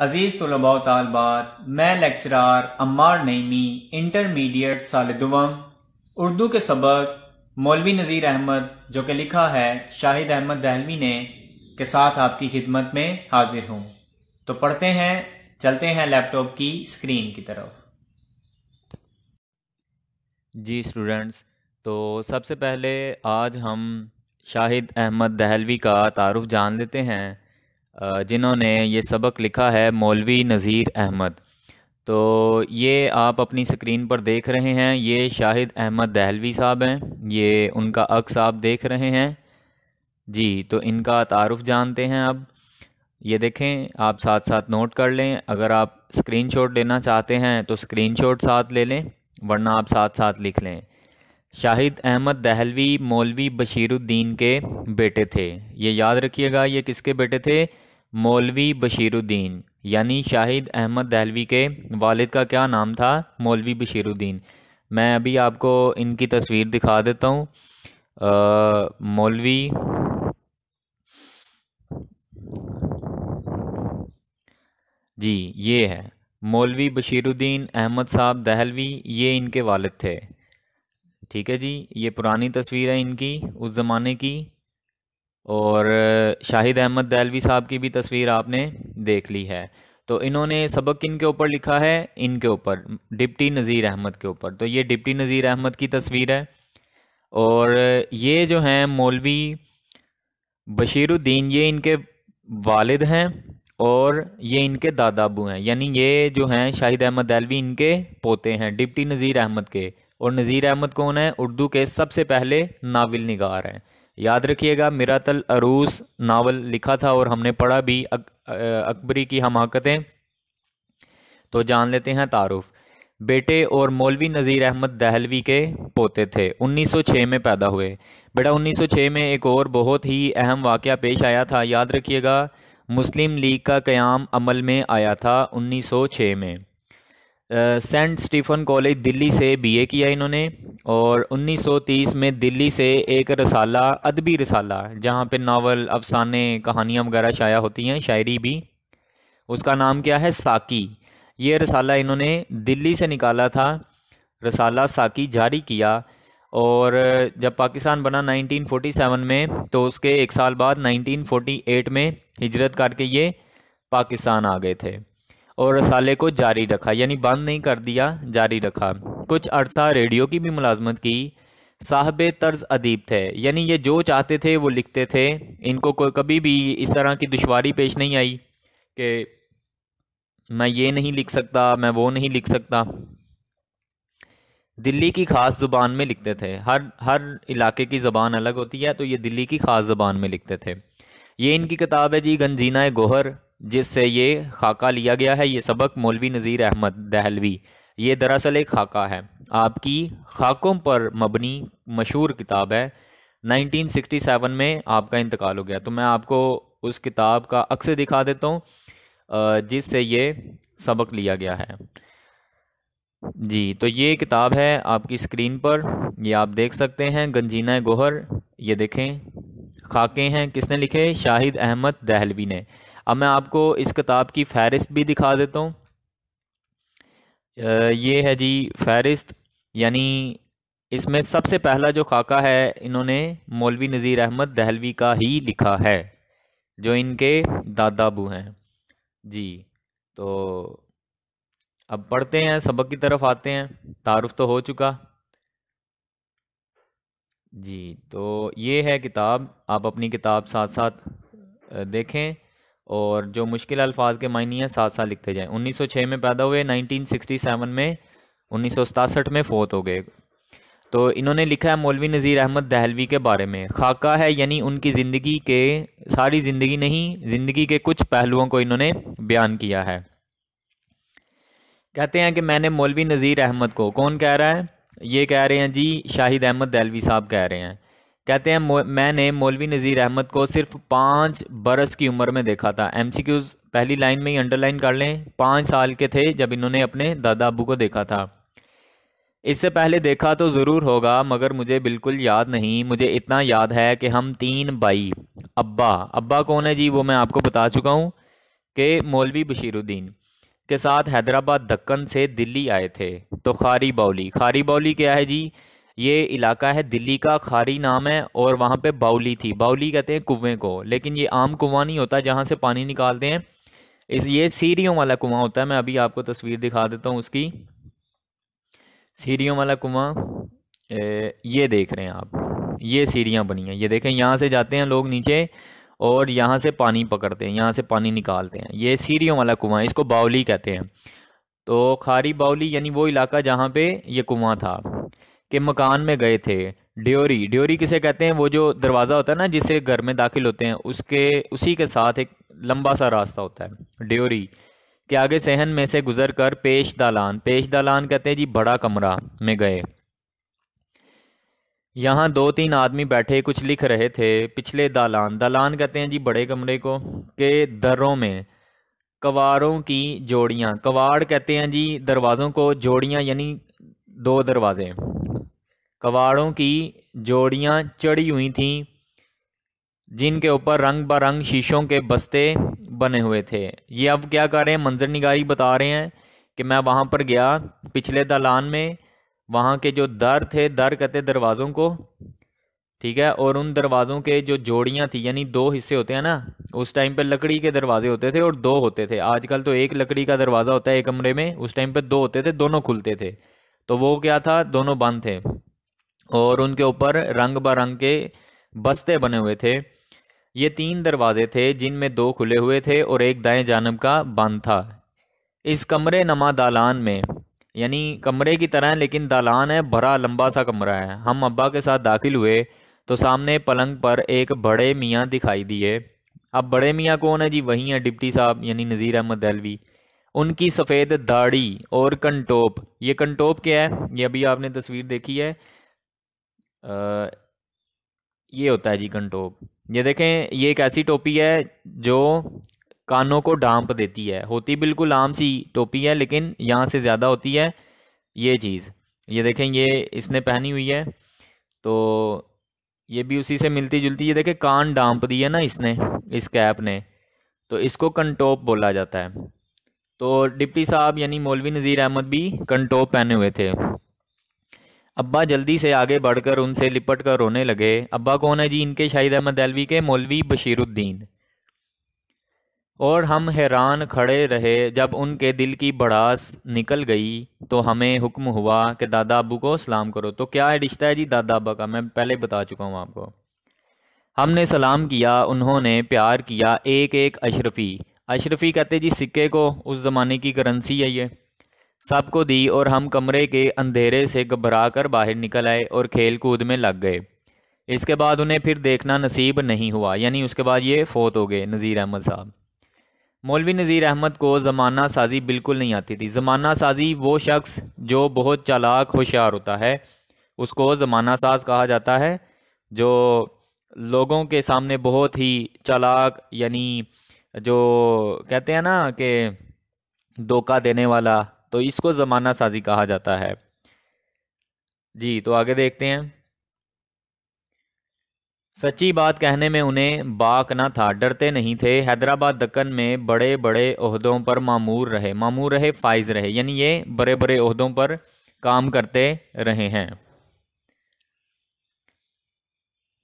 अजीज़ तलबा तलबात मैं लेक्चरार अमार नईमी इंटरमीडिएट साल दुवम उर्दू के सबक मौलवी नज़ीर अहमद जो कि लिखा है शाहिद अहमद दहलवी ने के साथ आपकी खिदमत में हाजिर हूँ तो पढ़ते हैं चलते हैं लैपटॉप की स्क्रीन की तरफ जी स्टूडेंट्स तो सबसे पहले आज हम शाहिद अहमद दहलवी का तारुफ जान लेते हैं जिन्होंने ये सबक लिखा है मौलवी नज़ीर अहमद तो ये आप अपनी स्क्रीन पर देख रहे हैं ये शाहिद अहमद दहलवी साहब हैं ये उनका अक्स आप देख रहे हैं जी तो इनका तारफ़ जानते हैं अब ये देखें आप साथ साथ नोट कर लें अगर आप स्क्रीनशॉट लेना चाहते हैं तो स्क्रीनशॉट साथ ले लें वरना आप साथ साथ लिख लें शाहिद अहमद दहलवी मौलवी बशीरुद्दीन के बेटे थे ये याद रखिएगा ये किसके बेटे थे मौलवी बशीरुद्दीन यानी शाहिद अहमद दहलवी के वालिद का क्या नाम था मौलवी बशीरुद्दीन मैं अभी आपको इनकी तस्वीर दिखा देता हूँ मौलवी जी ये है मौलवी बशीरुद्दीन अहमद साहब दहलवी ये इनके वालिद थे ठीक है जी ये पुरानी तस्वीर है इनकी उस ज़माने की और शाहिद अहमद दैलवी साहब की भी तस्वीर आपने देख ली है तो इन्होंने सबक किन के ऊपर लिखा है इनके ऊपर डिप्टी नज़ीर अहमद के ऊपर तो ये डिप्टी नज़ीर अहमद की तस्वीर है और ये जो हैं मौलवी बशीरुद्दीन ये इनके वालिद हैं और ये इनके दादाबू हैं यानी ये जो हैं शाहिद अहमद दैलवी इनके पोते हैं डिप्टी नज़ीर अहमद के और नज़ीर अहमद कौन है उर्दू के सबसे पहले नावल निगार हैं याद रखिएगा मिरातल अरूस नावल लिखा था और हमने पढ़ा भी अक, अकबरी की हमाकतें तो जान लेते हैं तारुफ बेटे और मौलवी नज़ीर अहमद दहलवी के पोते थे 1906 में पैदा हुए बेटा 1906 में एक और बहुत ही अहम वाक़ पेश आया था याद रखिएगा मुस्लिम लीग का क़्याम अमल में आया था 1906 में सेंट स्टीफन कॉलेज दिल्ली से बीए किया इन्होंने और 1930 में दिल्ली से एक रसाला अदबी रसाला जहाँ पे नावल अफसाने कहानियाँ वगैरह शाया होती हैं शायरी भी उसका नाम क्या है साकी ये रसाला इन्होंने दिल्ली से निकाला था रसाला साकी जारी किया और जब पाकिस्तान बना 1947 में तो उसके एक साल बाद 1948 में हिजरत करके ये पाकिस्तान आ गए थे और रसाले को जारी रखा यानी बंद नहीं कर दिया जारी रखा कुछ अरसा रेडियो की भी मुलाजमत की साहब तर्ज अदीब थे यानी ये जो चाहते थे वो लिखते थे इनको कोई कभी भी इस तरह की दुशारी पेश नहीं आई कि मैं ये नहीं लिख सकता मैं वो नहीं लिख सकता दिल्ली की ख़ास ज़ुबान में लिखते थे हर हर इलाके की ज़बान अलग होती है तो ये दिल्ली की ख़ास ज़बान में लिखते थे ये इनकी किताब है जी गंजीना गोहर जिससे ये खाका लिया गया है ये सबक मौलवी नज़ीर अहमद दहलवी ये दरअसल एक खाका है आपकी खाकों पर मबनी मशहूर किताब है 1967 में आपका इंतकाल हो गया तो मैं आपको उस किताब का अक्सर दिखा देता हूँ जिससे ये सबक लिया गया है जी तो ये किताब है आपकी स्क्रीन पर ये आप देख सकते हैं गंजीना गोहर ये देखें खाके हैं किसने लिखे शाहिद अहमद दहलवी ने अब मैं आपको इस किताब की फ़हरिस्त भी दिखा देता हूँ ये है जी फ़हरिस्त यानी इसमें सबसे पहला जो खाका है इन्होंने मौलवी नज़ीर अहमद दहलवी का ही लिखा है जो इनके दादाबू हैं जी तो अब पढ़ते हैं सबक की तरफ आते हैं तारफ़ तो हो चुका जी तो ये है किताब आप अपनी किताब साथ साथ देखें और जो मुश्किल अल्फाज के मायने हैं साथ साथ लिखते जाएं 1906 में पैदा हुए 1967 में उन्नीस में फोत हो गए तो इन्होंने लिखा है मौलवी नज़ीर अहमद दहलवी के बारे में खाका है यानी उनकी ज़िंदगी के सारी ज़िंदगी नहीं ज़िंदगी के कुछ पहलुओं को इन्होंने बयान किया है कहते हैं कि मैंने मौलवी नज़ीर अहमद को कौन कह रहा है ये कह रहे हैं जी शाहिद अहमद दहलवी साहब कह रहे हैं कहते हैं मैंने मौलवी नज़ीर अहमद को सिर्फ पाँच बरस की उम्र में देखा था एम सी क्यूज़ पहली लाइन में ही अंडरलाइन कर लें पाँच साल के थे जब इन्होंने अपने दादा अबू को देखा था इससे पहले देखा तो ज़रूर होगा मगर मुझे बिल्कुल याद नहीं मुझे इतना याद है कि हम तीन भाई अब्बा अब्बा कौन है जी वो मैं आपको बता चुका हूँ कि मौलवी बशीरुद्दीन के साथ हैदराबाद दक्कन से दिल्ली आए थे तो खारी बाउली खारी बाउली क्या है जी ये इलाका है दिल्ली का खारी नाम है और वहाँ पे बाउली थी बाउली कहते हैं कुएँ को लेकिन ये आम कुआँ नहीं होता जहाँ से पानी निकालते हैं इस ये सीढ़ियों वाला कुआँ होता है मैं अभी आपको तस्वीर दिखा देता हूँ उसकी सीढ़ियों वाला कुआँ ये देख रहे हैं आप ये सीढ़ियाँ बनी हैं ये देखें यहाँ से जाते हैं लोग नीचे और यहाँ से पानी पकड़ते हैं यहाँ से पानी निकालते हैं ये सीढ़ियों वाला कुआँ इसको बाउली कहते हैं तो खारी बाउली यानी वो इलाका जहाँ पे ये कुआँ था के मकान में गए थे ड्योरी ड्योरी किसे कहते हैं वो जो दरवाज़ा होता है ना जिसे घर में दाखिल होते हैं उसके उसी के साथ एक लंबा सा रास्ता होता है ड्योरी के आगे सहन में से गुजर कर पेश दालान पेश दालान कहते हैं जी बड़ा कमरा में गए यहाँ दो तीन आदमी बैठे कुछ लिख रहे थे पिछले दालान दालान कहते हैं जी बड़े कमरे को के दरों में कवाड़ों की जोड़ियाँ कवाड़ कहते हैं जी दरवाज़ों को जोड़ियाँ यानी दो दरवाज़े कवाड़ों की जोड़ियाँ चढ़ी हुई थीं जिनके ऊपर रंग बरंग शीशों के बस्ते बने हुए थे ये अब क्या कर रहे हैं मंजर निगारी बता रहे हैं कि मैं वहाँ पर गया पिछले दलान में वहाँ के जो दर थे दर कहते दरवाज़ों को ठीक है और उन दरवाज़ों के जो जोड़ियाँ थी यानी दो हिस्से होते हैं ना उस टाइम पर लकड़ी के दरवाजे होते थे और दो होते थे आजकल तो एक लकड़ी का दरवाज़ा होता है एक कमरे में उस टाइम पर दो होते थे दोनों खुलते थे तो वो क्या था दोनों बंद थे और उनके ऊपर रंग बरंग के बस्ते बने हुए थे ये तीन दरवाजे थे जिनमें दो खुले हुए थे और एक दाएं जानब का बंद था इस कमरे नमा दालान में यानी कमरे की तरह लेकिन दालान है भरा लंबा सा कमरा है हम अब्बा के साथ दाखिल हुए तो सामने पलंग पर एक बड़े मियाँ दिखाई दिए अब बड़े मियाँ कौन है जी वही हैं डिप्टी साहब यानी नज़ीर अहमद दहलवी उनकी सफ़ेद दाढ़ी और कंटोप ये कंटोप क्या है ये अभी आपने तस्वीर देखी है आ, ये होता है जी कंटोप ये देखें ये एक ऐसी टोपी है जो कानों को डांप देती है होती बिल्कुल आम सी टोपी है लेकिन यहाँ से ज़्यादा होती है ये चीज़ ये देखें ये इसने पहनी हुई है तो ये भी उसी से मिलती जुलती ये देखें कान डांप दी है ना इसने इस कैप ने तो इसको कंटोप बोला जाता है तो डिप्टी साहब यानी मौलवी नज़ीर अहमद भी कंटोप पहने हुए थे अब्बा जल्दी से आगे बढ़कर उनसे लिपट कर रोने लगे अब्बा कौन है जी इनके शाहिद अहमद दलवी के मौलवी बशीरुद्दीन और हम हैरान खड़े रहे जब उनके दिल की भड़ास निकल गई तो हमें हुक्म हुआ कि दादा अबू को सलाम करो तो क्या रिश्ता है जी दादा अबा का मैं पहले बता चुका हूँ आपको हमने सलाम किया उन्होंने प्यार किया एक एक अशरफी अशरफी कहते जी सिक्के को उस ज़माने की करेंसी है ये सब को दी और हम कमरे के अंधेरे से घबरा कर बाहर निकल आए और खेल कूद में लग गए इसके बाद उन्हें फिर देखना नसीब नहीं हुआ यानी उसके बाद ये फोत हो गए नज़ीर अहमद साहब मौलवी नज़ीर अहमद को ज़माना साजी बिल्कुल नहीं आती थी ज़माना साजी वो शख्स जो बहुत चालाक होशियार होता है उसको ज़माना साज कहा जाता है जो लोगों के सामने बहुत ही चालाक यानी जो कहते हैं ना कि धोखा देने वाला तो इसको ज़माना साजी कहा जाता है जी तो आगे देखते हैं सच्ची बात कहने में उन्हें बाक ना था डरते नहीं थे हैदराबाद दक्कन में बड़े बड़े अहदों पर मामूर रहे मामूर रहे फाइज रहे यानी ये बड़े बड़े अहदों पर काम करते रहे हैं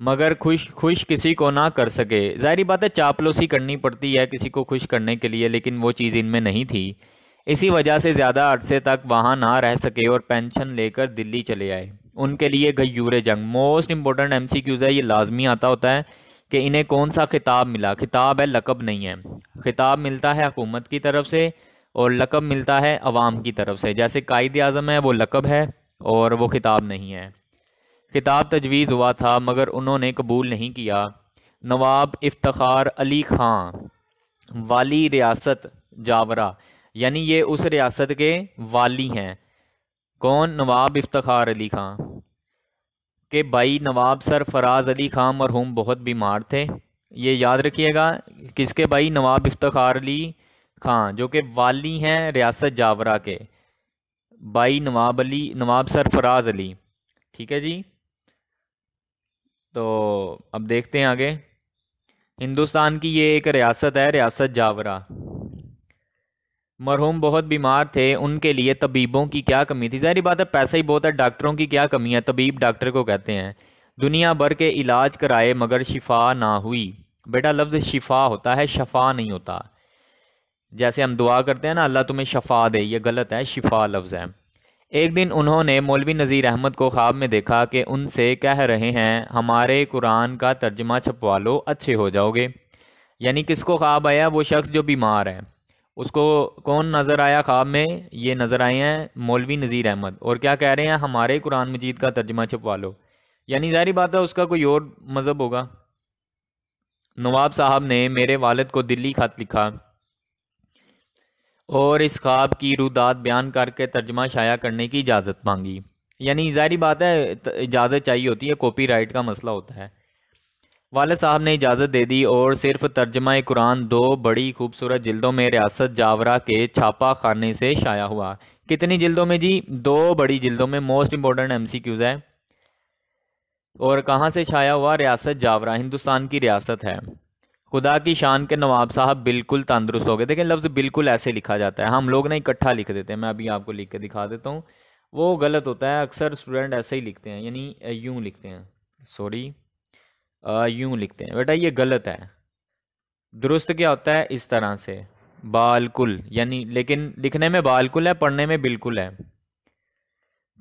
मगर खुश खुश किसी को ना कर सके जाहिर बात है चापलूसी करनी पड़ती है किसी को खुश करने के लिए लेकिन वो चीज़ इनमें नहीं थी इसी वजह से ज़्यादा अरसे तक वहाँ ना रह सके और पेंशन लेकर दिल्ली चले आए उनके लिए गयूर जंग most important M C Qs है ये लाजमी आता होता है कि इन्हें कौन सा खिताब मिला खिताब है लकब नहीं है खिताब मिलता है हुकूमत की तरफ से और लकब मिलता है अवाम की तरफ से जैसे कायद अज़म है वो लकब है और वो खिताब नहीं है खिताब तजवीज़ हुआ था मगर उन्होंने कबूल नहीं किया नवाब इफ्तार अली खां वाली रियासत जावरा यानी ये उस रियासत के वाली हैं कौन नवाब इफ्तार अली खां के भाई नवाब सरफराज अली खां मरहूम बहुत बीमार थे ये याद रखिएगा किसके भाई नवाब इफ्तार अली खां जो कि वाली हैं रियासत जावरा के भाई नवाब अली नवाब सरफराज अली ठीक है जी तो अब देखते हैं आगे हिंदुस्तान की ये एक रियासत है रियासत जावरा मरहूम बहुत बीमार थे उनके लिए तबीबों की क्या कमी थी जहरी बात है पैसा ही बहुत है डॉक्टरों की क्या कमी है तबीब डॉक्टर को कहते हैं दुनिया भर के इलाज कराए मगर शिफा ना हुई बेटा लफ्ज़ शिफा होता है शफा नहीं होता जैसे हम दुआ करते हैं ना अल्लाह तुम्हें शफा दे ये गलत है शिफा लफ्ज़ है एक दिन उन्होंने मौलवी नज़ीर अहमद को ख्वाब में देखा कि उनसे कह रहे हैं हमारे कुरान का तर्जमा छपवा लो अच्छे हो जाओगे यानी किसको ख्वाब आया वो शख्स जो बीमार है उसको कौन नज़र आया ख्वाब में ये नज़र आए हैं मौलवी नज़ीर अहमद और क्या कह रहे हैं हमारे कुरान मजीद का तर्जमा छपवा लो यानी जारी बात है उसका कोई और मज़हब होगा नवाब साहब ने मेरे वालद को दिल्ली खत लिखा और इस ख्वाब की रुदात बयान करके तर्जमा शाया करने की इजाज़त मांगी यानी जहरी बात है इजाज़त चाहिए होती है कॉपीराइट का मसला होता है वाले साहब ने इजाज़त दे दी और सिर्फ तर्जमा कुरान दो बड़ी खूबसूरत जल्दों में रियासत जावरा के छापा खाने से शाया हुआ कितनी जल्दों में जी दो बड़ी जल्दों में most important M C Qs है और कहाँ से छाया हुआ रियासत जावरा हिंदुस्तान की रियासत है खुदा की शान के नवाब साहब बिल्कुल तंदुरुस्त हो गए देखें लफ्ज़ बिल्कुल ऐसे लिखा जाता है हम लोग ना इकट्ठा लिख देते हैं मैं अभी आपको लिख के दिखा देता हूँ वो गलत होता है अक्सर स्टूडेंट ऐसे ही लिखते हैं यानी यूँ लिखते हैं सॉरी यूँ लिखते हैं बेटा ये गलत है दुरुस्त क्या होता है इस तरह से बालकुल यानी लेकिन लिखने में बालकुल है पढ़ने में बिल्कुल है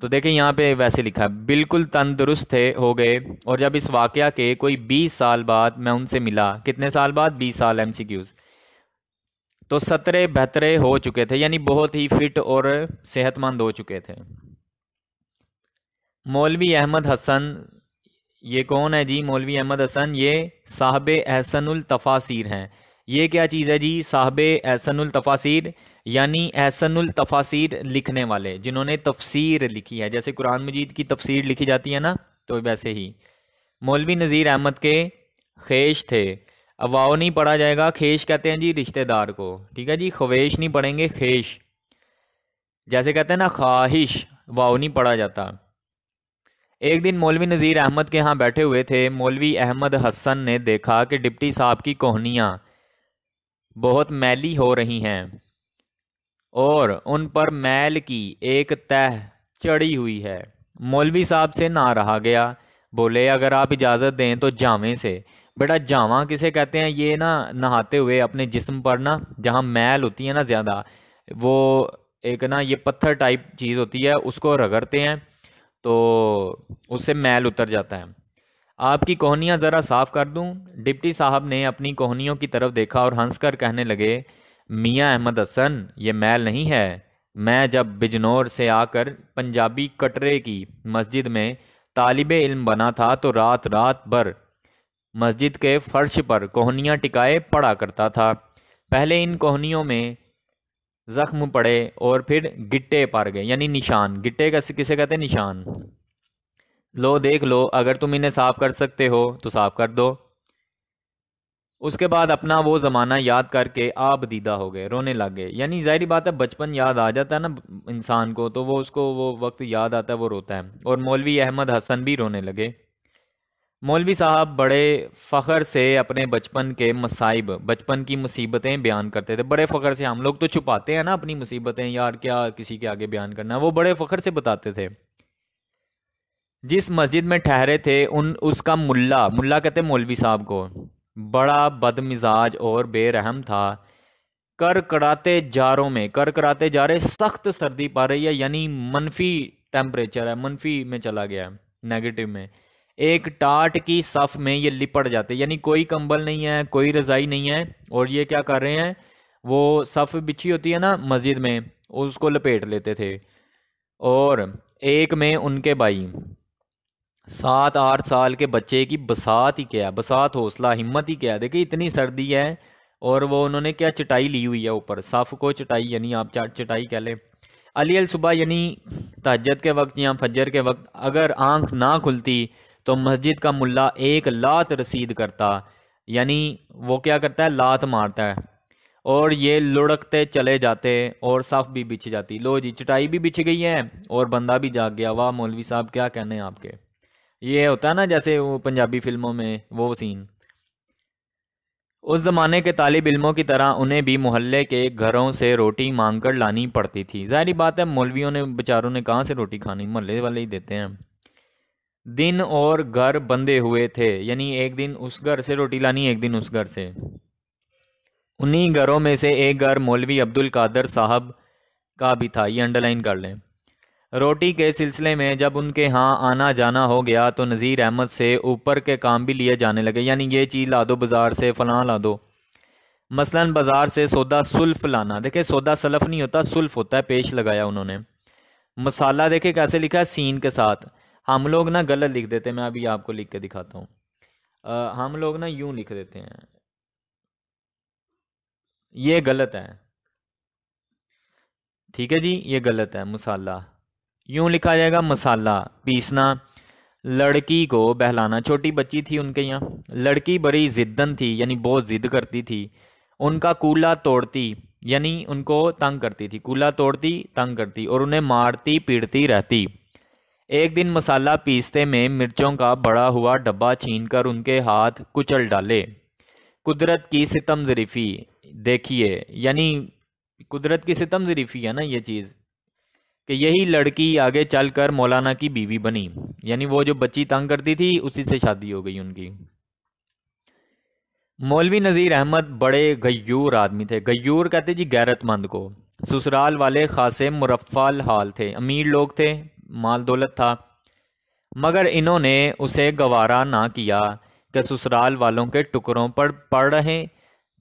तो देखें यहाँ पे वैसे लिखा है बिल्कुल तंदुरुस्त थे हो गए और जब इस वाक्य के कोई बीस साल बाद मैं उनसे मिला कितने साल बाद बीस साल एम तो सतरे बहतरे हो चुके थे यानी बहुत ही फिट और सेहतमंद हो चुके थे मौलवी अहमद हसन ये कौन है जी मौलवी अहमद हसन ये साहब एहसनुल तफासिर हैं ये क्या चीज़ है जी साहब एहसनतफासिर यानी एहसनतफासिर लिखने वाले जिन्होंने तफसीर लिखी है जैसे कुरान मजीद की तफसीर लिखी जाती है ना तो वैसे ही मौलवी नज़ीर अहमद के खेश थे अवाओ नहीं पढ़ा जाएगा खेश कहते हैं जी रिश्तेदार को ठीक है जी खवेश नहीं पढ़ेंगे खेश जैसे कहते हैं ना ख्वाहिश वाओ नहीं पढ़ा जाता एक दिन मौलवी नज़ीर अहमद के यहाँ बैठे हुए थे मौलवी अहमद हसन ने देखा कि डिप्टी साहब की कोहनियाँ बहुत मैली हो रही हैं और उन पर मैल की एक तह चढ़ी हुई है मौलवी साहब से ना रहा गया बोले अगर आप इजाज़त दें तो जावें से बेटा जावा किसे कहते हैं ये ना नहाते हुए अपने जिस्म पर ना जहाँ मैल होती है ना ज़्यादा वो एक ना ये पत्थर टाइप चीज़ होती है उसको रगड़ते हैं तो उससे मैल उतर जाता है आपकी कोहनियाँ ज़रा साफ़ कर दूँ डिप्टी साहब ने अपनी कोहनियों की तरफ देखा और हंसकर कहने लगे मियाँ अहमद हसन ये मैल नहीं है मैं जब बिजनौर से आकर पंजाबी कटरे की मस्जिद में तालिब इल्म बना था तो रात रात भर मस्जिद के फर्श पर कोहनियाँ टिकाए पड़ा करता था पहले इन कोहनियों में ज़ख्म पड़े और फिर गिट्टे पड़ गए यानी निशान गिट्टे का किसे कहते हैं निशान लो देख लो अगर तुम इन्हें साफ़ कर सकते हो तो साफ़ कर दो उसके बाद अपना वो ज़माना याद करके आप दीदा हो गए रोने लग गए यानी जाहिर बात है बचपन याद आ जाता है ना इंसान को तो वो उसको वो वक्त याद आता है वो रोता है और मौलवी अहमद हसन भी रोने लगे मौलवी साहब बड़े फ़ख्र से अपने बचपन के मसाइब बचपन की मुसीबतें बयान करते थे बड़े फ़ख्र से हम लोग तो छुपाते हैं ना अपनी मुसीबतें यार क्या किसी के आगे बयान करना वो बड़े फ़ख्र से बताते थे जिस मस्जिद में ठहरे थे उन उसका मुल्ला मुल्ला कहते मौलवी साहब को बड़ा बदमिजाज और बेरहम था कर कराते जारों में कर कराते जारे सख्त सर्दी पा रही है यानी मनफी टेम्परेचर है मनफी में चला गया है नेगेटिव में एक टाट की सफ में ये लिपट जाते यानी कोई कंबल नहीं है कोई रज़ाई नहीं है और ये क्या कर रहे हैं वो सफ बिछी होती है ना मस्जिद में उसको लपेट लेते थे और एक में उनके भाई सात आठ साल के बच्चे की बसात ही क्या है बसात हौसला हिम्मत ही क्या है देखिए इतनी सर्दी है और वो उन्होंने क्या चटाई ली हुई है ऊपर साफ को चटाई यानी आप चाट चटाई कह लें अली अल सुबह यानी तहजद के वक्त या फजर के वक्त अगर आंख ना खुलती तो मस्जिद का मुल्ला एक लात रसीद करता यानी वो क्या करता है लात मारता है और ये लुढ़कते चले जाते और साफ भी बिछ जाती लो जी चटाई भी बिछ गई है और बंदा भी जाग गया वाह मौलवी साहब क्या कहने हैं आपके ये होता है ना जैसे वो पंजाबी फिल्मों में वो सीन उस ज़माने के तालब इलमों की तरह उन्हें भी मोहल्ले के घरों से रोटी मांग कर लानी पड़ती थी जाहिर बात है मौलवियों ने बेचारों ने कहाँ से रोटी खानी मोहल्ले वाले ही देते हैं दिन और घर बंधे हुए थे यानी एक दिन उस घर से रोटी लानी एक दिन उस घर से उन्हीं घरों में से एक घर मौलवी अब्दुल कादर साहब का भी था ये अंडरलाइन कर लें रोटी के सिलसिले में जब उनके यहाँ आना जाना हो गया तो नज़ीर अहमद से ऊपर के काम भी लिए जाने लगे यानी ये चीज़ ला दो बाज़ार से फ़लाँ ला दो मसलन बाज़ार से सौदा सुल्फ लाना देखे सौदा सलफ नहीं होता सुल्फ होता है पेश लगाया उन्होंने मसाला देखे कैसे लिखा है सीन के साथ हम लोग ना गलत लिख देते हैं मैं अभी आपको लिख के दिखाता हूँ हम लोग ना यूं लिख देते हैं ये गलत है ठीक है जी ये गलत है मसाला यूं लिखा जाएगा मसाला पीसना लड़की को बहलाना छोटी बच्ची थी उनके यहाँ लड़की बड़ी जिद्दन थी यानी बहुत जिद करती थी उनका कूला तोड़ती यानी उनको तंग करती थी कूला तोड़ती तंग करती और उन्हें मारती पीटती रहती एक दिन मसाला पीसते में मिर्चों का बड़ा हुआ डब्बा छीनकर उनके हाथ कुचल डाले कुदरत की सितम जरीफ़ी देखिए यानी कुदरत की सितम जरीफ़ी है ना ये चीज़ कि यही लड़की आगे चलकर मौलाना की बीवी बनी यानी वो जो बच्ची तंग करती थी उसी से शादी हो गई उनकी मौलवी नज़ीर अहमद बड़े गयूर आदमी थे गयूर कहते जी गैरतमंद को ससुराल वाले खासे मुरफ़ल हाल थे अमीर लोग थे माल दौलत था मगर इन्होंने उसे गवारा ना किया कि ससुराल वालों के टुकड़ों पर पढ़ रहे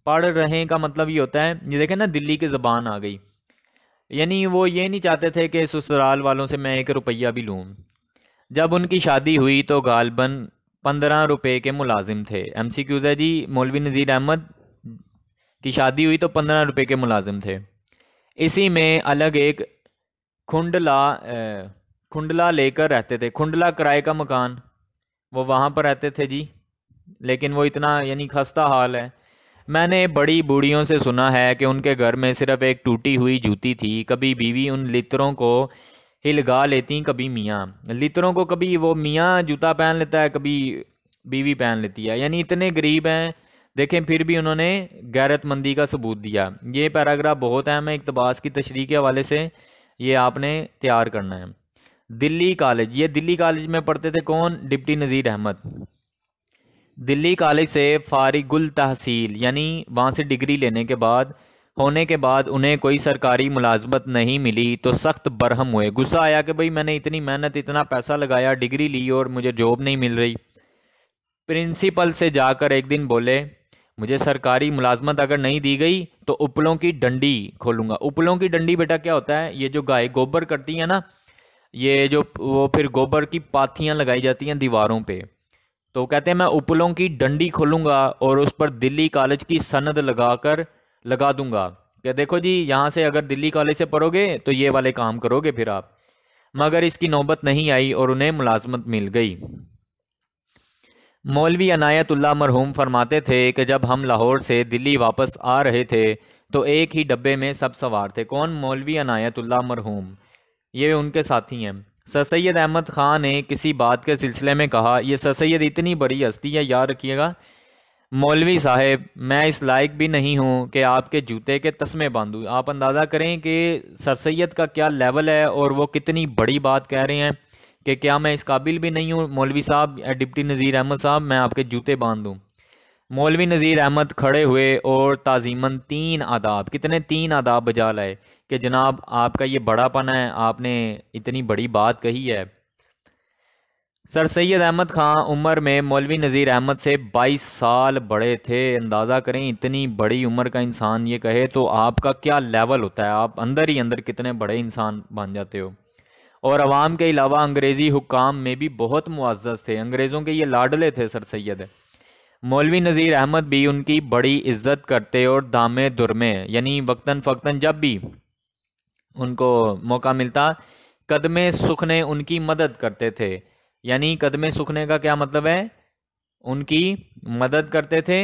पढ़ रहे का मतलब ये होता है ये देखें ना दिल्ली की ज़बान आ गई यानी वो ये नहीं चाहते थे कि ससुराल वालों से मैं एक रुपया भी लूँ जब उनकी शादी हुई तो गालबन पंद्रह रुपये के मुलाजिम थे एम सी क्यूज़ है जी मौलवी नज़ीर अहमद की शादी हुई तो पंद्रह रुपये के मुलाजिम थे इसी में अलग एक खुंडला खुंडला लेकर रहते थे खुंडला किराए का मकान वो वहाँ पर रहते थे जी लेकिन वो इतना यानी खस्ता हाल है मैंने बड़ी बूढ़ियों से सुना है कि उनके घर में सिर्फ एक टूटी हुई जूती थी कभी बीवी उन लितरों को हिलगा लेती कभी मियाँ लितरों को कभी वो मियाँ जूता पहन लेता है कभी बीवी पहन लेती है यानी इतने गरीब हैं देखें फिर भी उन्होंने गैरतमंदी का सबूत दिया ये पैराग्राफ बहुत अहम है इकतबास की तशरी के हवाले से ये आपने तैयार करना है दिल्ली कॉलेज ये दिल्ली कॉलेज में पढ़ते थे कौन डिप्टी नज़ीर अहमद दिल्ली कॉलेज से फारिगुल तहसील यानी वहाँ से डिग्री लेने के बाद होने के बाद उन्हें कोई सरकारी मुलाजमत नहीं मिली तो सख्त बरहम हुए गुस्सा आया कि भाई मैंने इतनी मेहनत इतना पैसा लगाया डिग्री ली और मुझे जॉब नहीं मिल रही प्रिंसिपल से जाकर एक दिन बोले मुझे सरकारी मुलाजमत अगर नहीं दी गई तो उपलों की डंडी खोलूँगा उपलों की डंडी बेटा क्या होता है ये जो गाय गोबर करती है ना ये जो वो फिर गोबर की पाथियाँ लगाई जाती हैं दीवारों पर तो कहते हैं मैं उपलों की डंडी खोलूंगा और उस पर दिल्ली कॉलेज की सनद लगाकर लगा दूंगा कि देखो जी यहाँ से अगर दिल्ली कॉलेज से पढ़ोगे तो ये वाले काम करोगे फिर आप मगर इसकी नौबत नहीं आई और उन्हें मुलाजमत मिल गई मौलवी अनायतुल्ला मरहूम फरमाते थे कि जब हम लाहौर से दिल्ली वापस आ रहे थे तो एक ही डब्बे में सब सवार थे कौन मौलवी अनायतुल्ला मरहूम ये उनके साथी हैं सर सैद अहमद ख़ान ने किसी बात के सिलसिले में कहा यह सर सैद इतनी बड़ी हस्ती है याद रखिएगा मौलवी साहब मैं इस लायक भी नहीं हूँ कि आपके जूते के तस्मे बांधूँ आप अंदाज़ा करें कि सर सैद का क्या लेवल है और वो कितनी बड़ी बात कह रहे हैं कि क्या मैं इस काबिल भी नहीं हूँ मौलवी साहब डिप्टी नज़ीर अहमद साहब मैं आपके जूते बांध दूँ मौलवी नज़ीर अहमद खड़े हुए और ताज़ीमन तीन आदाब कितने तीन आदाब बजा लाए कि जनाब आपका ये बड़ापन है आपने इतनी बड़ी बात कही है सर सैयद अहमद खां उम्र में मौलवी नज़ीर अहमद से 22 साल बड़े थे अंदाज़ा करें इतनी बड़ी उम्र का इंसान ये कहे तो आपका क्या लेवल होता है आप अंदर ही अंदर कितने बड़े इंसान बन जाते हो और आवाम के अलावा अंग्रेज़ी हुकाम में भी बहुत मुआजत थे अंग्रेज़ों के ये लाडले थे सर सैद मौलवी नज़ीर अहमद भी उनकी बड़ी इज्जत करते और दामे दुरमे यानी वक्ता फ़क्ता जब भी उनको मौका मिलता कदमे सुखने उनकी मदद करते थे यानी कदमे सुखने का क्या मतलब है उनकी मदद करते थे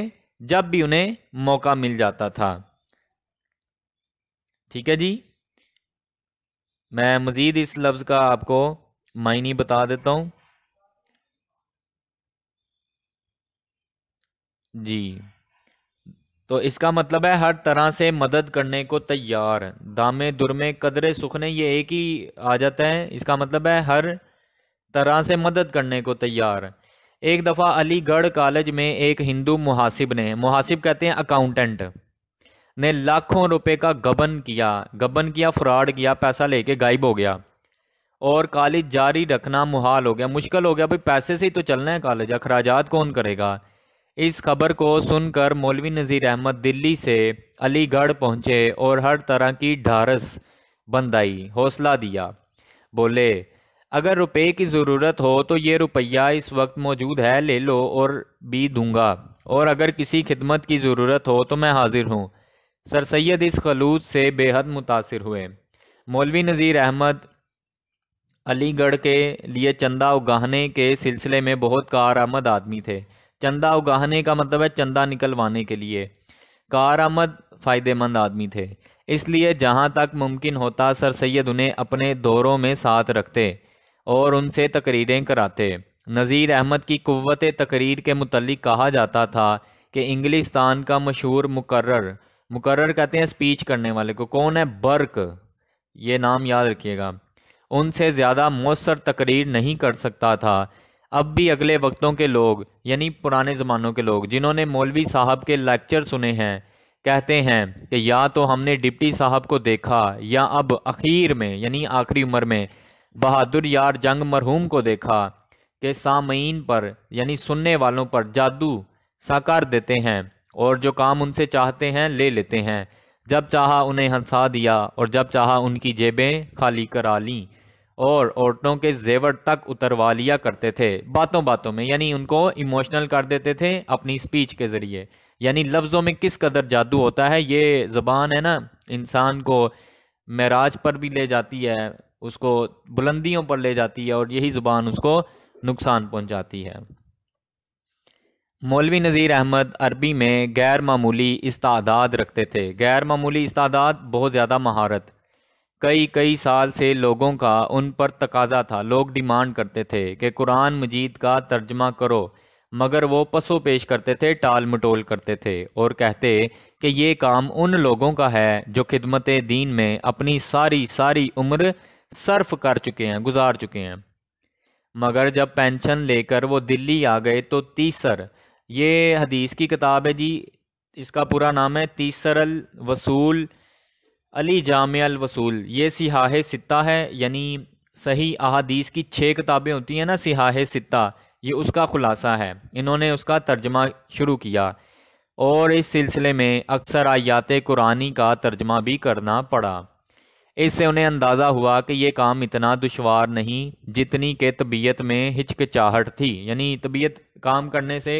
जब भी उन्हें मौका मिल जाता था ठीक है जी मैं मज़ीद इस लफ्ज़ का आपको मायनी बता देता हूँ जी तो इसका मतलब है हर तरह से मदद करने को तैयार दामे दुरमे कदरे सुखने ये एक ही आ जाता है इसका मतलब है हर तरह से मदद करने को तैयार एक दफ़ा अलीगढ़ कॉलेज में एक हिंदू मुहासिब ने मुहासिब कहते हैं अकाउंटेंट ने लाखों रुपए का गबन किया गबन किया फ्रॉड किया पैसा लेके गायब हो गया और कॉलेज जारी रखना मुहाल हो गया मुश्किल हो गया भाई पैसे से ही तो चलना है कॉलेज अखराजात कौन करेगा इस खबर को सुनकर मौलवी नज़ीर अहमद दिल्ली से अलीगढ़ पहुंचे और हर तरह की ढारस बंदाई हौसला दिया बोले अगर रुपए की ज़रूरत हो तो ये रुपया इस वक्त मौजूद है ले लो और भी दूंगा और अगर किसी खिदमत की ज़रूरत हो तो मैं हाजिर हूँ सर सैद इस खलूस से बेहद मुतासर हुए मौलवी नज़ीर अहमद अलीगढ़ के लिए चंदा उगाने के सिलसिले में बहुत कार आमद आदमी थे चंदा उगाहने का मतलब है चंदा निकलवाने के लिए कारआमद फ़ायदेमंद आदमी थे इसलिए जहाँ तक मुमकिन होता सर सैद उन्हें अपने दौरों में साथ रखते और उनसे तकरीरें कराते नज़ीर अहमद की क़वत तकरीर के मतलब कहा जाता था कि इंग्लिस्तान का मशहूर मुकर्र मुकर्र कहते हैं स्पीच करने वाले को कौन है बर्क ये नाम याद रखिएगा उनसे ज़्यादा मौसर तकरीर नहीं कर सकता था अब भी अगले वक्तों के लोग यानी पुराने ज़मानों के लोग जिन्होंने मौलवी साहब के लेक्चर सुने हैं कहते हैं कि या तो हमने डिप्टी साहब को देखा या अब अखीर में यानी आखिरी उम्र में बहादुर यार जंग मरहूम को देखा के सामीन पर यानी सुनने वालों पर जादू साकार देते हैं और जो काम उनसे चाहते हैं ले लेते हैं जब चाहा उन्हें हंसा दिया और जब चाहा उनकी जेबें खाली करा लीं और औरतों के जेवर तक उतरवा लिया करते थे बातों बातों में यानी उनको इमोशनल कर देते थे अपनी स्पीच के ज़रिए यानी लफ्ज़ों में किस कदर जादू होता है ये ज़बान है ना इंसान को मराज पर भी ले जाती है उसको बुलंदियों पर ले जाती है और यही ज़ुबान उसको नुकसान पहुंचाती है मौलवी नज़ीर अहमद अरबी में गैर मामूली इस्तादाद रखते थे गैर मामूली इस्तादाद बहुत ज़्यादा महारत कई कई साल से लोगों का उन पर तकाजा था लोग डिमांड करते थे कि कुरान मजीद का तर्जमा करो मगर वो पसो पेश करते थे टाल मटोल करते थे और कहते कि ये काम उन लोगों का है जो खिदमत दीन में अपनी सारी सारी उम्र सर्फ कर चुके हैं गुजार चुके हैं मगर जब पेंशन लेकर वो दिल्ली आ गए तो तीसर ये हदीस की किताब है जी इसका पूरा नाम है तीसरल वसूल अली जामियाल वसूल ये सिहाह सित्ता है यानी सही अहादीस की छः किताबें होती हैं ना सिहाह सित्ता ये उसका खुलासा है इन्होंने उसका तर्जमा शुरू किया और इस सिलसिले में अक्सर आयात कुरानी का तर्जमा भी करना पड़ा इससे उन्हें अंदाज़ा हुआ कि ये काम इतना दुशवार नहीं जितनी के तबीयत में हिचकचाहट थी यानी तबीयत काम करने से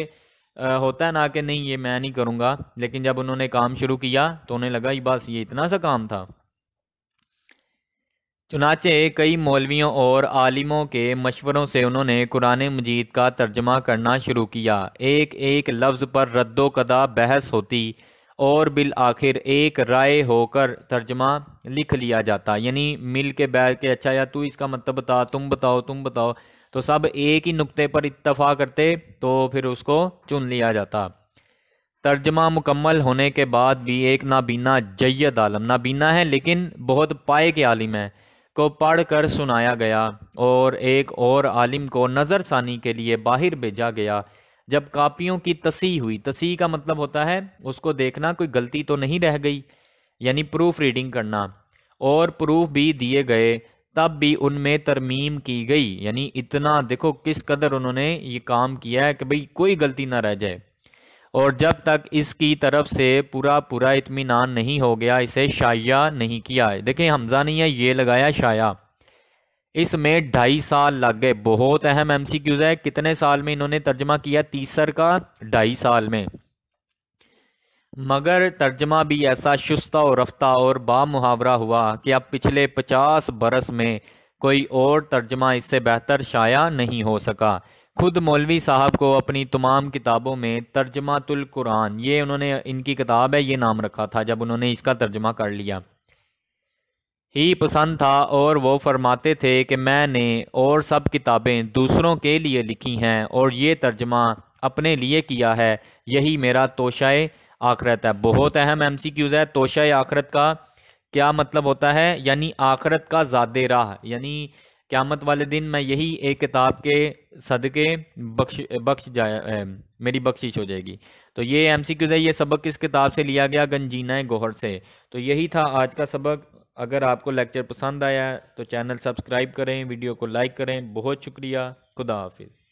होता है ना कि नहीं ये मैं नहीं करूँगा लेकिन जब उन्होंने काम शुरू किया तो उन्हें लगा बस ये इतना सा काम था चुनाचे कई मौलवियों और आलिमों के मशवरों से उन्होंने कुरान मजीद का तर्जमा करना शुरू किया एक एक लफ्ज़ पर रद्दोकदा बहस होती और बिल आखिर एक राय होकर तर्जमा लिख लिया जाता यानी मिल के बैठ के अच्छा या तू इसका मतलब बता तुम बताओ तुम बताओ तो सब एक ही नुक्ते पर इतफ़ा करते तो फिर उसको चुन लिया जाता तर्जमा मुकम्मल होने के बाद भी एक नाबीना जैद आलम नाबीना है लेकिन बहुत पाए के आलिम है को पढ़ कर सुनाया गया और एक और आलिम को नज़रसानी के लिए बाहर भेजा गया जब कापियों की तसी हुई तसी का मतलब होता है उसको देखना कोई गलती तो नहीं रह गई यानी प्रूफ रीडिंग करना और प्रूफ भी दिए गए तब भी उनमें तरमीम की गई यानी इतना देखो किस कदर उन्होंने ये काम किया है कि भाई कोई गलती ना रह जाए और जब तक इसकी तरफ से पूरा पूरा इतमान नहीं हो गया इसे शाया नहीं किया है देखें हमजा ने ये लगाया शाया इसमें ढाई साल लग गए बहुत अहम एम सी क्यूज़ है कितने साल में इन्होंने तर्जमा किया तीसर का ढाई साल में मगर तर्जमा भी ऐसा शुस्ता और रफ्ता और बा मुहावरा हुआ कि अब पिछले पचास बरस में कोई और तर्जमा इससे बेहतर शाया नहीं हो सका खुद मौलवी साहब को अपनी तमाम किताबों में तर्जमातुल कुरान ये उन्होंने इनकी किताब है ये नाम रखा था जब उन्होंने इसका तर्जमा कर लिया ही पसंद था और वो फरमाते थे कि मैंने और सब किताबें दूसरों के लिए लिखी हैं और ये तर्जमा अपने लिए किया है यही मेरा तोशाए आखरत है बहुत अहम एम सी क्यूज़ है तोशा आखरत का क्या मतलब होता है यानी आखरत का ज़ाद राह यानी क़्यामत वाले दिन मैं यही एक किताब के सदके बख्श बख्श जाए मेरी बख्शिश हो जाएगी तो ये एम सी क्यूज़ है ये सबक किस किताब से लिया गया गंजीना गोहर से तो यही था आज का सबक अगर आपको लेक्चर पसंद आया तो चैनल सब्सक्राइब करें वीडियो को लाइक करें बहुत शुक्रिया खुदा हाफिज़